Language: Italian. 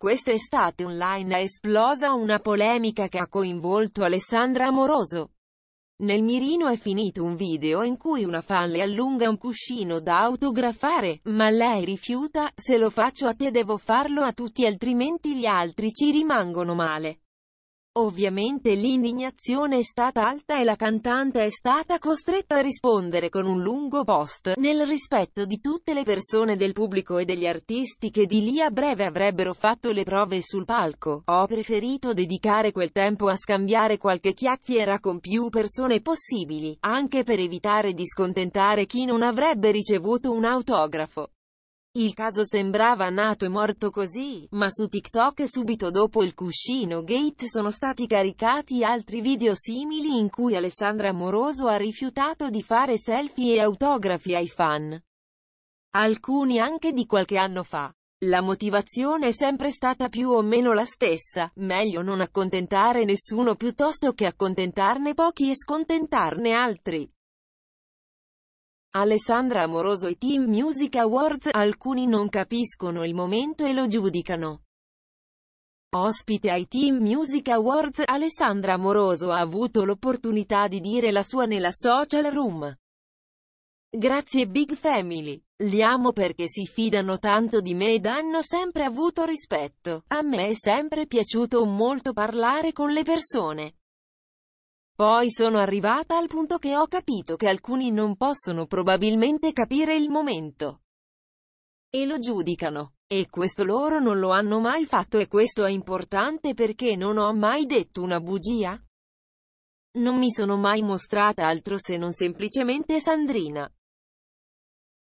Quest'estate online è esplosa una polemica che ha coinvolto Alessandra Amoroso. Nel mirino è finito un video in cui una fan le allunga un cuscino da autografare, ma lei rifiuta, se lo faccio a te devo farlo a tutti altrimenti gli altri ci rimangono male. Ovviamente l'indignazione è stata alta e la cantante è stata costretta a rispondere con un lungo post, nel rispetto di tutte le persone del pubblico e degli artisti che di lì a breve avrebbero fatto le prove sul palco. Ho preferito dedicare quel tempo a scambiare qualche chiacchiera con più persone possibili, anche per evitare di scontentare chi non avrebbe ricevuto un autografo. Il caso sembrava nato e morto così, ma su TikTok subito dopo il cuscino Gate sono stati caricati altri video simili in cui Alessandra Moroso ha rifiutato di fare selfie e autografi ai fan. Alcuni anche di qualche anno fa. La motivazione è sempre stata più o meno la stessa, meglio non accontentare nessuno piuttosto che accontentarne pochi e scontentarne altri. Alessandra Amoroso i Team Music Awards, alcuni non capiscono il momento e lo giudicano. Ospite ai Team Music Awards, Alessandra Amoroso ha avuto l'opportunità di dire la sua nella social room. Grazie Big Family. Li amo perché si fidano tanto di me ed hanno sempre avuto rispetto. A me è sempre piaciuto molto parlare con le persone. Poi sono arrivata al punto che ho capito che alcuni non possono probabilmente capire il momento. E lo giudicano. E questo loro non lo hanno mai fatto e questo è importante perché non ho mai detto una bugia. Non mi sono mai mostrata altro se non semplicemente Sandrina.